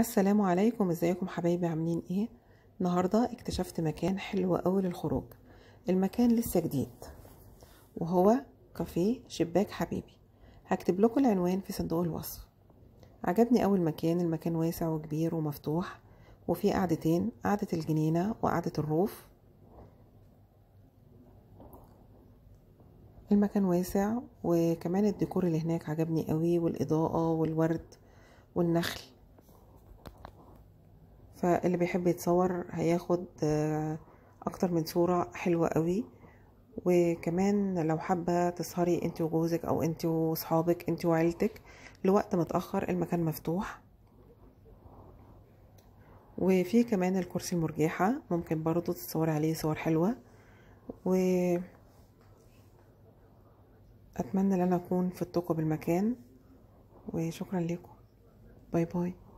السلام عليكم ازيكم حبايبي عاملين ايه النهارده اكتشفت مكان حلو قوي للخروج المكان لسه جديد وهو كافيه شباك حبيبي هكتب لكم العنوان في صندوق الوصف عجبني اول مكان المكان واسع وكبير ومفتوح وفيه قعدتين قعدة الجنينة وقعدة الروف المكان واسع وكمان الديكور اللي هناك عجبني قوي والإضاءة والورد والنخل فاللي بيحب يتصور هياخد آه، اكتر من صورة حلوة قوي وكمان لو حابة تسهري انت وجوزك او انت وصحابك انت وعيلتك لوقت متأخر المكان مفتوح وفي كمان الكرسي المرجحة ممكن برضو تتصوري عليه صور حلوة و أتمنى أن أنا أكون في الطاقة بالمكان وشكرا لكم باي باي